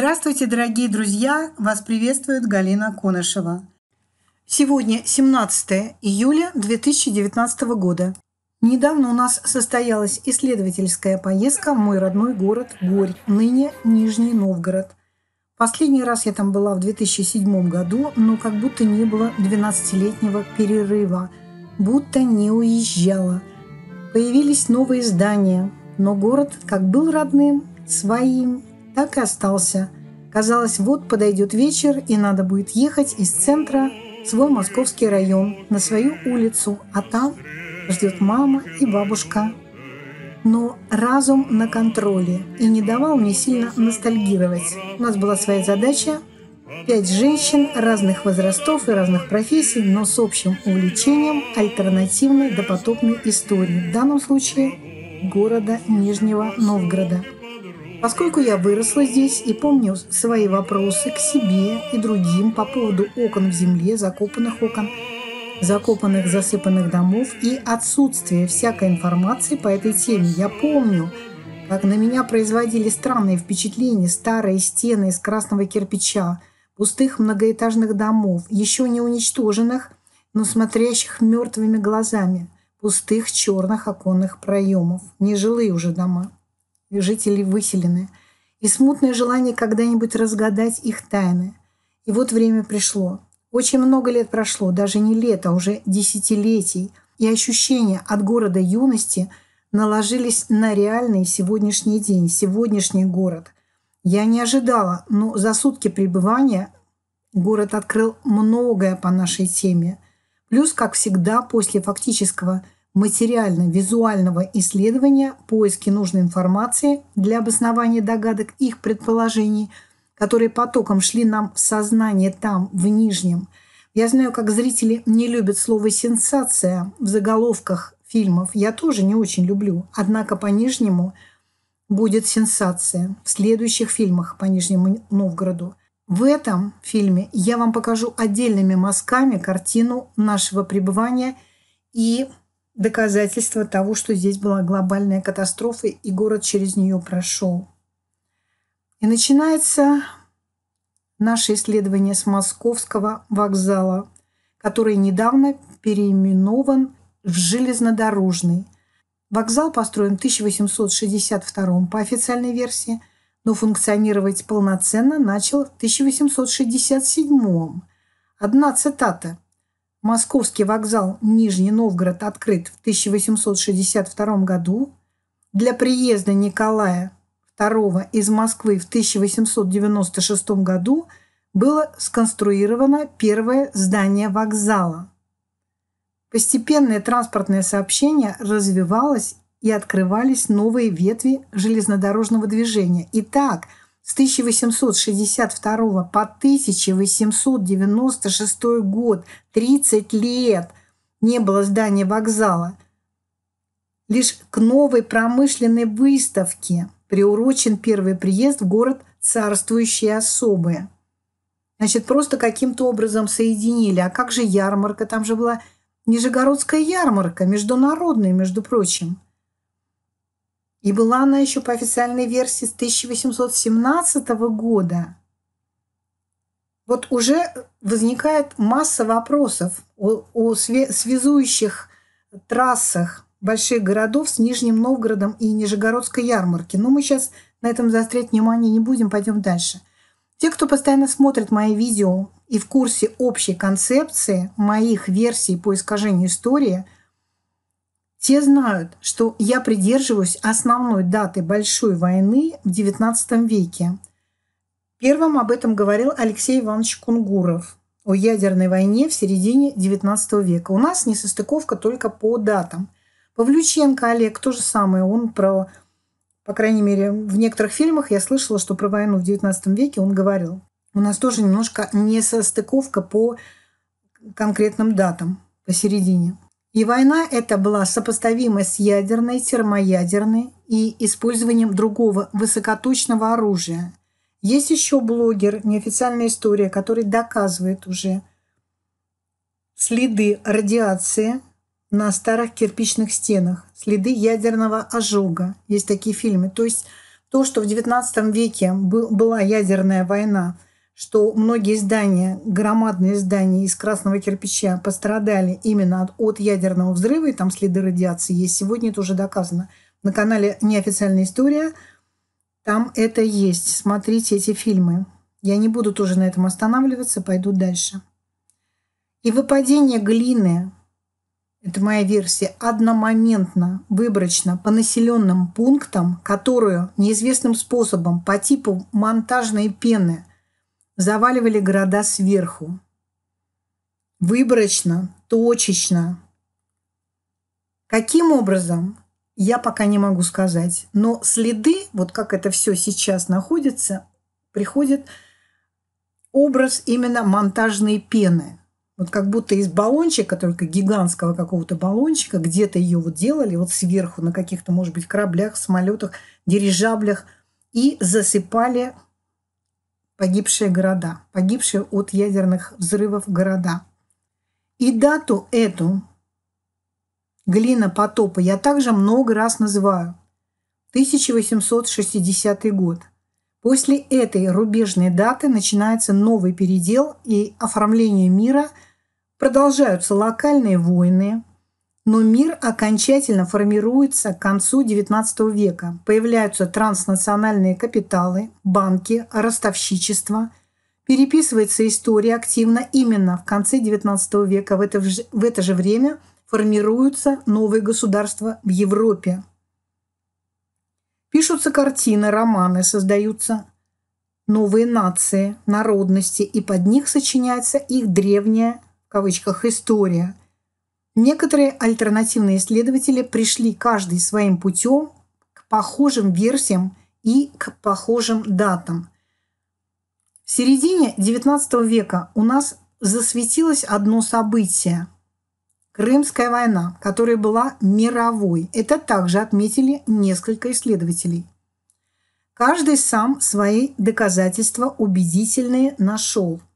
Здравствуйте, дорогие друзья! Вас приветствует Галина Конышева. Сегодня 17 июля 2019 года. Недавно у нас состоялась исследовательская поездка в мой родной город Горь, ныне Нижний Новгород. Последний раз я там была в 2007 году, но как будто не было 12-летнего перерыва, будто не уезжала. Появились новые здания, но город как был родным, своим, так и остался. Казалось, вот подойдет вечер, и надо будет ехать из центра в свой московский район, на свою улицу, а там ждет мама и бабушка. Но разум на контроле и не давал мне сильно ностальгировать. У нас была своя задача Пять женщин разных возрастов и разных профессий, но с общим увлечением альтернативной допотопной истории, в данном случае города Нижнего Новгорода – Поскольку я выросла здесь и помню свои вопросы к себе и другим по поводу окон в земле, закопанных окон, закопанных, засыпанных домов и отсутствие всякой информации по этой теме. Я помню, как на меня производили странные впечатления старые стены из красного кирпича, пустых многоэтажных домов, еще не уничтоженных, но смотрящих мертвыми глазами, пустых черных оконных проемов, нежилые уже дома жители выселены, и смутное желание когда-нибудь разгадать их тайны. И вот время пришло. Очень много лет прошло, даже не лет, а уже десятилетий, и ощущения от города юности наложились на реальный сегодняшний день, сегодняшний город. Я не ожидала, но за сутки пребывания город открыл многое по нашей теме. Плюс, как всегда, после фактического – материально-визуального исследования, поиски нужной информации для обоснования догадок их предположений, которые потоком шли нам в сознание там, в нижнем. Я знаю, как зрители не любят слово «сенсация» в заголовках фильмов. Я тоже не очень люблю. Однако по нижнему будет сенсация в следующих фильмах по Нижнему Новгороду. В этом фильме я вам покажу отдельными мазками картину нашего пребывания и доказательство того, что здесь была глобальная катастрофа, и город через нее прошел. И начинается наше исследование с Московского вокзала, который недавно переименован в железнодорожный. Вокзал построен в 1862 по официальной версии, но функционировать полноценно начал в 1867. Одна цитата – Московский вокзал Нижний Новгород открыт в 1862 году. Для приезда Николая II из Москвы в 1896 году было сконструировано первое здание вокзала. Постепенное транспортное сообщение развивалось и открывались новые ветви железнодорожного движения. Итак, так с 1862 по 1896 год, 30 лет, не было здания вокзала. Лишь к новой промышленной выставке приурочен первый приезд в город царствующие особые. Значит, просто каким-то образом соединили. А как же ярмарка? Там же была Нижегородская ярмарка, международная, между прочим – и была она еще по официальной версии с 1817 года. Вот уже возникает масса вопросов о, о связующих трассах больших городов с Нижним Новгородом и Нижегородской ярмарки. Но мы сейчас на этом заострять внимание не будем, пойдем дальше. Те, кто постоянно смотрит мои видео и в курсе общей концепции моих версий по искажению истории – те знают, что я придерживаюсь основной даты Большой войны в XIX веке. Первым об этом говорил Алексей Иванович Кунгуров о ядерной войне в середине XIX века. У нас не состыковка только по датам. Павлюченко Олег то же самое. Он про, по крайней мере, в некоторых фильмах я слышала, что про войну в XIX веке он говорил. У нас тоже немножко не состыковка по конкретным датам посередине. И война эта была сопоставима с ядерной, термоядерной и использованием другого высокоточного оружия. Есть еще блогер, неофициальная история, который доказывает уже следы радиации на старых кирпичных стенах, следы ядерного ожога. Есть такие фильмы. То есть то, что в XIX веке была ядерная война – что многие здания, громадные здания из красного кирпича пострадали именно от, от ядерного взрыва, и там следы радиации есть. Сегодня это уже доказано. На канале «Неофициальная история» там это есть. Смотрите эти фильмы. Я не буду тоже на этом останавливаться, пойду дальше. И выпадение глины, это моя версия, одномоментно, выборочно, по населенным пунктам, которую неизвестным способом, по типу монтажной пены – заваливали города сверху. Выборочно, точечно. Каким образом, я пока не могу сказать. Но следы, вот как это все сейчас находится, приходит образ именно монтажной пены – вот как будто из баллончика, только гигантского какого-то баллончика, где-то ее вот делали, вот сверху на каких-то, может быть, кораблях, самолетах, дирижаблях, и засыпали погибшие города, погибшие от ядерных взрывов города. И дату эту, глина потопа, я также много раз называю. 1860 год. После этой рубежной даты начинается новый передел и оформление мира, продолжаются локальные войны – но мир окончательно формируется к концу XIX века. Появляются транснациональные капиталы, банки, ростовщичество. Переписывается история активно именно в конце XIX века. В это, в это же время формируются новые государства в Европе. Пишутся картины, романы, создаются новые нации, народности, и под них сочиняется их древняя, в кавычках, история – Некоторые альтернативные исследователи пришли каждый своим путем к похожим версиям и к похожим датам. В середине XIX века у нас засветилось одно событие – Крымская война, которая была мировой. Это также отметили несколько исследователей. Каждый сам свои доказательства убедительные нашел –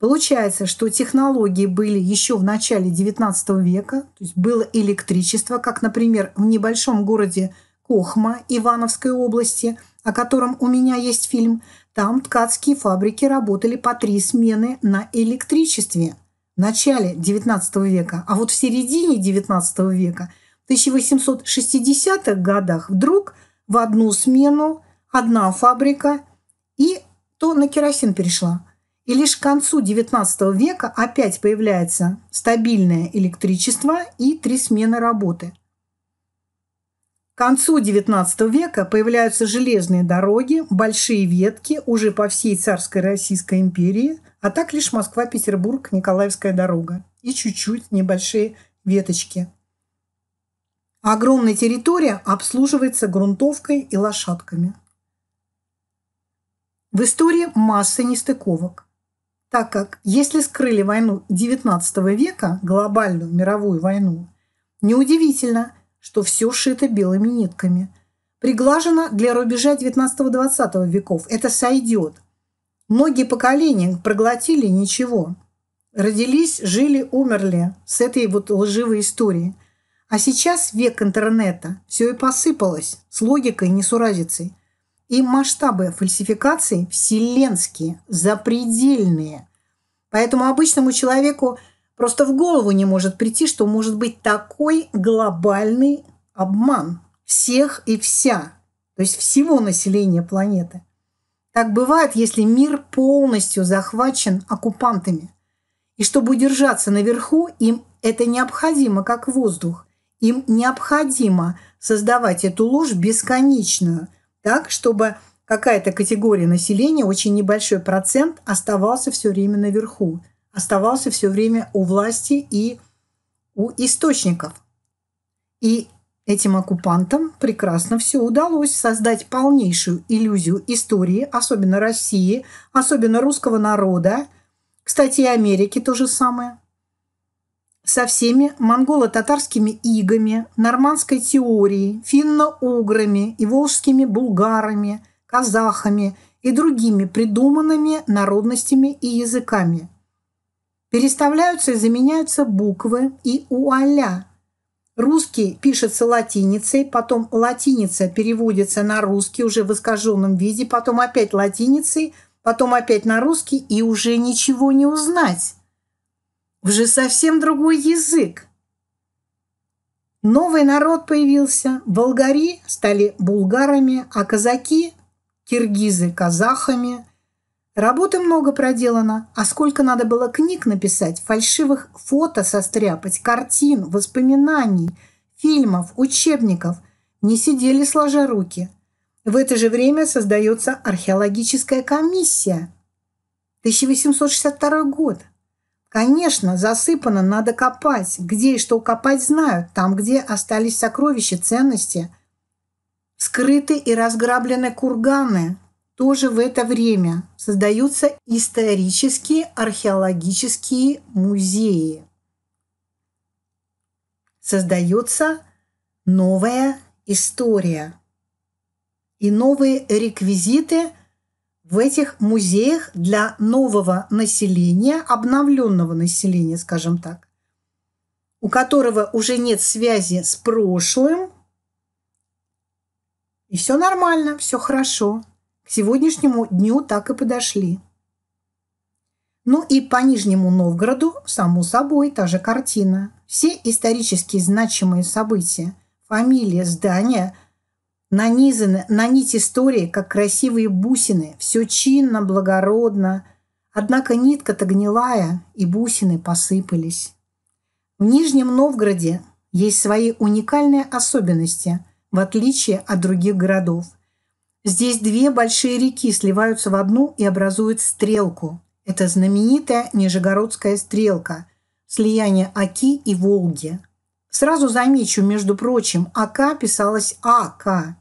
Получается, что технологии были еще в начале XIX века, то есть было электричество, как, например, в небольшом городе Кохма Ивановской области, о котором у меня есть фильм, там ткацкие фабрики работали по три смены на электричестве в начале XIX века. А вот в середине XIX века, в 1860-х годах, вдруг в одну смену одна фабрика и то на керосин перешла – и лишь к концу XIX века опять появляется стабильное электричество и три смены работы. К концу XIX века появляются железные дороги, большие ветки уже по всей царской Российской империи, а так лишь Москва-Петербург, Николаевская дорога и чуть-чуть небольшие веточки. Огромная территория обслуживается грунтовкой и лошадками. В истории масса нестыковок – так как если скрыли войну XIX века, глобальную мировую войну, неудивительно, что все шито белыми нитками. Приглажено для рубежа XIX-XX веков. Это сойдет. Многие поколения проглотили ничего. Родились, жили, умерли с этой вот лживой историей. А сейчас век интернета. Все и посыпалось с логикой и несуразицей. И масштабы фальсификаций вселенские, запредельные. Поэтому обычному человеку просто в голову не может прийти, что может быть такой глобальный обман всех и вся, то есть всего населения планеты. Так бывает, если мир полностью захвачен оккупантами. И чтобы удержаться наверху, им это необходимо, как воздух. Им необходимо создавать эту ложь бесконечную – так, чтобы какая-то категория населения, очень небольшой процент, оставался все время наверху, оставался все время у власти и у источников. И этим оккупантам прекрасно все удалось создать полнейшую иллюзию истории, особенно России, особенно русского народа, кстати, и Америки то же самое – со всеми монголо-татарскими игами, нормандской теорией, финно-уграми и волжскими булгарами, казахами и другими придуманными народностями и языками. Переставляются и заменяются буквы и уаля. Русский пишется латиницей, потом латиница переводится на русский уже в искаженном виде, потом опять латиницей, потом опять на русский и уже ничего не узнать уже совсем другой язык. Новый народ появился. Болгари стали булгарами, а казаки – киргизы – казахами. Работы много проделано, а сколько надо было книг написать, фальшивых фото состряпать, картин, воспоминаний, фильмов, учебников. Не сидели сложа руки. В это же время создается археологическая комиссия. 1862 год. Конечно, засыпано, надо копать. Где и что копать знают. Там, где остались сокровища, ценности. Скрыты и разграблены курганы. Тоже в это время создаются исторические археологические музеи. Создается новая история и новые реквизиты – в этих музеях для нового населения, обновленного населения, скажем так, у которого уже нет связи с прошлым, и все нормально, все хорошо. К сегодняшнему дню так и подошли. Ну и по Нижнему Новгороду, само собой, та же картина. Все исторически значимые события, фамилии, здания – нанизаны на нить истории, как красивые бусины, все чинно, благородно. Однако нитка-то гнилая, и бусины посыпались. В Нижнем Новгороде есть свои уникальные особенности, в отличие от других городов. Здесь две большие реки сливаются в одну и образуют стрелку. Это знаменитая Нижегородская стрелка, слияние Аки и Волги – Сразу замечу, между прочим, Ака писалась АК,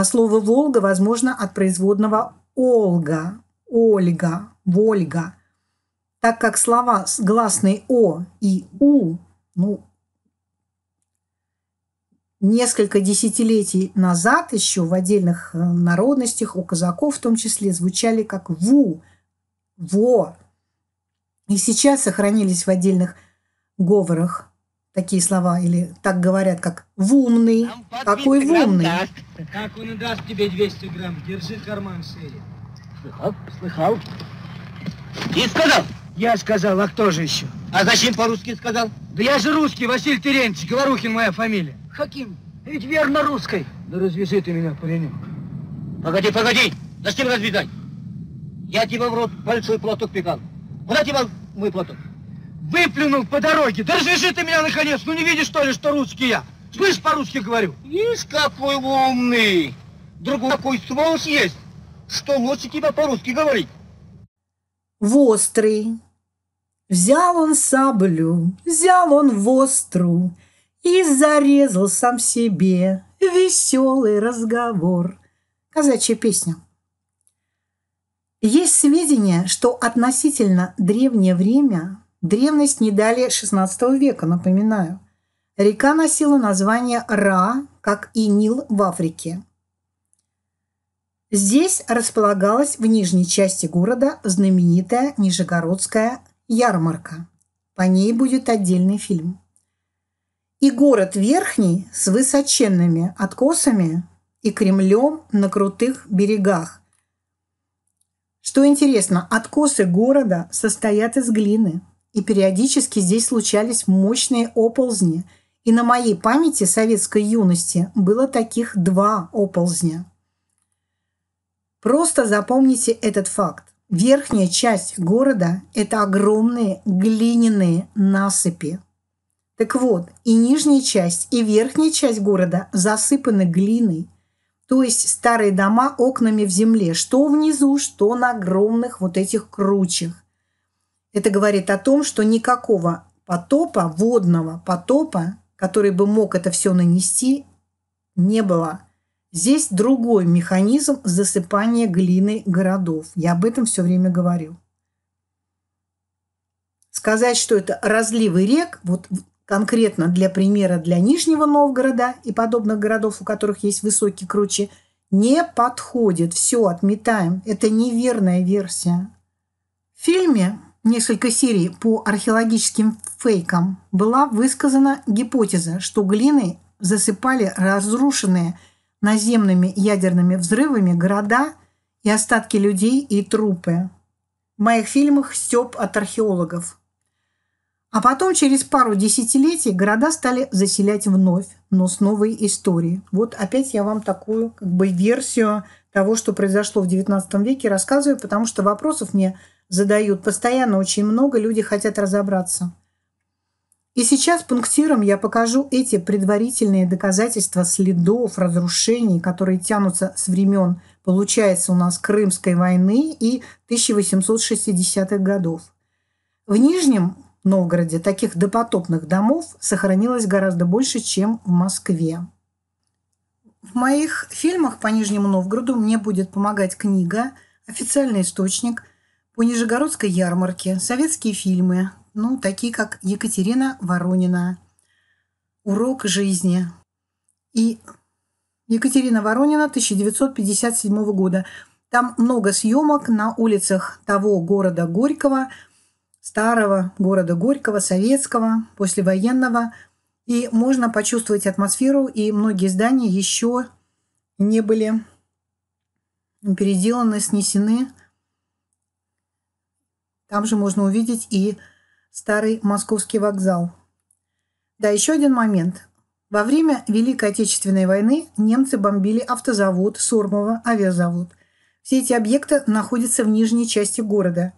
а слово «Волга» возможно от производного «Олга», «Ольга», «Вольга», так как слова с гласной «о» и «у» ну, несколько десятилетий назад еще в отдельных э, народностях, у казаков в том числе, звучали как «ву», «во». И сейчас сохранились в отдельных говорах такие слова или так говорят, как «в умный». Какой в умный? Как он и даст тебе 200 грамм, держи карман шире. Слыхал, слыхал. Ты сказал? Я сказал, а кто же еще? А зачем по-русски сказал? Да я же русский, Василий Терентьевич, Говорухин моя фамилия. Хаким, ведь верно русской. Да развяжи ты меня, паренек. Погоди, погоди, зачем развязать? Я тебе в рот большой платок пекал. Куда тебе мой платок? Выплюнул по дороге. Да развяжи ты меня наконец. Ну не видишь, что ли, что русский я? Слышь, по-русски говорю. Видишь, какой умный. Другой такой сволочь есть, что лучше тебя по-русски говорить. Вострый. Взял он саблю, взял он востру и зарезал сам себе веселый разговор. Казачья песня. Есть сведения, что относительно древнее время Древность не далее XVI века, напоминаю. Река носила название Ра, как и Нил в Африке. Здесь располагалась в нижней части города знаменитая Нижегородская ярмарка. По ней будет отдельный фильм. И город верхний с высоченными откосами и Кремлем на крутых берегах. Что интересно, откосы города состоят из глины – и периодически здесь случались мощные оползни. И на моей памяти советской юности было таких два оползня. Просто запомните этот факт. Верхняя часть города – это огромные глиняные насыпи. Так вот, и нижняя часть, и верхняя часть города засыпаны глиной, то есть старые дома окнами в земле, что внизу, что на огромных вот этих кручах. Это говорит о том, что никакого потопа, водного потопа, который бы мог это все нанести, не было. Здесь другой механизм засыпания глины городов. Я об этом все время говорю. Сказать, что это разливы рек, вот конкретно для примера для Нижнего Новгорода и подобных городов, у которых есть высокие кручи, не подходит. Все, отметаем. Это неверная версия. В фильме несколько серий по археологическим фейкам была высказана гипотеза, что глины засыпали разрушенные наземными ядерными взрывами города и остатки людей и трупы. В моих фильмах стёб от археологов. А потом, через пару десятилетий, города стали заселять вновь, но с новой историей. Вот опять я вам такую как бы версию того, что произошло в XIX веке, рассказываю, потому что вопросов мне – задают. Постоянно очень много, люди хотят разобраться. И сейчас пунктиром я покажу эти предварительные доказательства следов разрушений, которые тянутся с времен, получается, у нас Крымской войны и 1860-х годов. В Нижнем Новгороде таких допотопных домов сохранилось гораздо больше, чем в Москве. В моих фильмах по Нижнему Новгороду мне будет помогать книга, официальный источник, по Нижегородской ярмарке, советские фильмы, ну, такие как Екатерина Воронина, «Урок жизни» и Екатерина Воронина 1957 года. Там много съемок на улицах того города Горького, старого города Горького, советского, послевоенного. И можно почувствовать атмосферу, и многие здания еще не были переделаны, снесены – там же можно увидеть и старый московский вокзал. Да, еще один момент. Во время Великой Отечественной войны немцы бомбили автозавод, Сурмово, авиазавод. Все эти объекты находятся в нижней части города.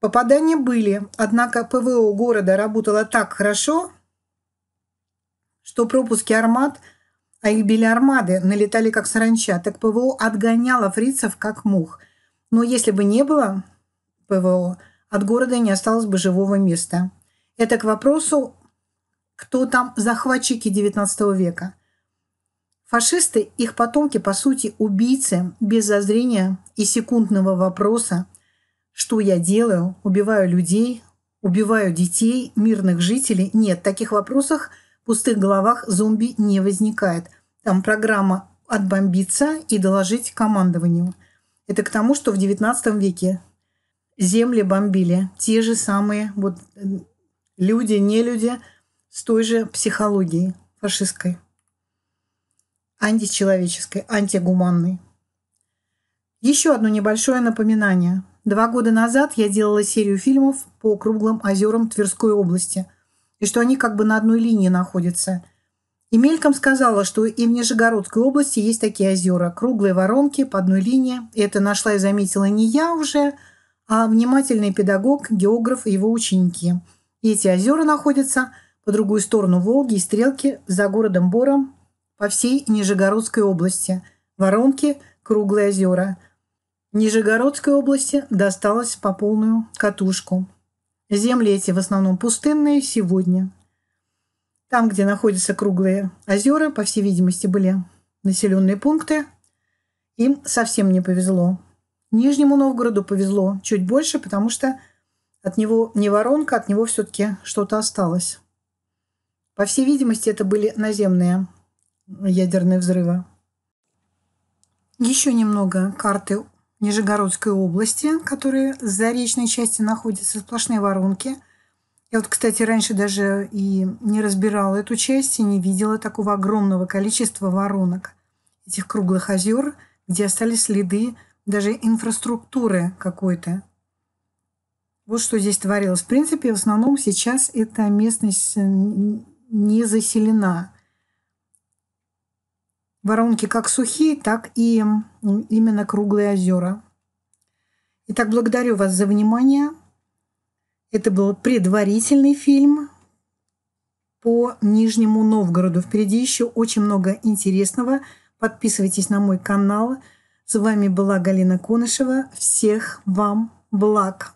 Попадания были, однако ПВО города работало так хорошо, что пропуски «Армат», а их били «Армады», налетали как саранча, так ПВО отгоняло фрицев как мух. Но если бы не было ПВО – от города не осталось бы живого места. Это к вопросу, кто там захватчики XIX века. Фашисты, их потомки, по сути, убийцы без зазрения и секундного вопроса, что я делаю, убиваю людей, убиваю детей, мирных жителей. Нет, в таких вопросах в пустых головах зомби не возникает. Там программа отбомбиться и доложить командованию. Это к тому, что в XIX веке земли бомбили те же самые вот люди, не люди с той же психологией фашистской, античеловеческой, антигуманной. Еще одно небольшое напоминание. Два года назад я делала серию фильмов по круглым озерам Тверской области, и что они как бы на одной линии находятся. И мельком сказала, что и в Нижегородской области есть такие озера, круглые воронки по одной линии. И это нашла и заметила не я уже, а внимательный педагог, географ и его ученики. эти озера находятся по другую сторону Волги и Стрелки за городом Бором по всей Нижегородской области. Воронки – круглые озера. Нижегородской области досталось по полную катушку. Земли эти в основном пустынные сегодня. Там, где находятся круглые озера, по всей видимости, были населенные пункты. Им совсем не повезло. Нижнему Новгороду повезло чуть больше, потому что от него не воронка, от него все-таки что-то осталось. По всей видимости, это были наземные ядерные взрывы. Еще немного карты Нижегородской области, которые с заречной части находятся сплошные воронки. Я вот, кстати, раньше даже и не разбирала эту часть и не видела такого огромного количества воронок, этих круглых озер, где остались следы даже инфраструктуры какой-то. Вот что здесь творилось. В принципе, в основном сейчас эта местность э, не заселена. Воронки как сухие, так и именно круглые озера. Итак, благодарю вас за внимание. Это был предварительный фильм по Нижнему Новгороду. Впереди еще очень много интересного. Подписывайтесь на мой канал. С вами была Галина Кунышева. Всех вам благ!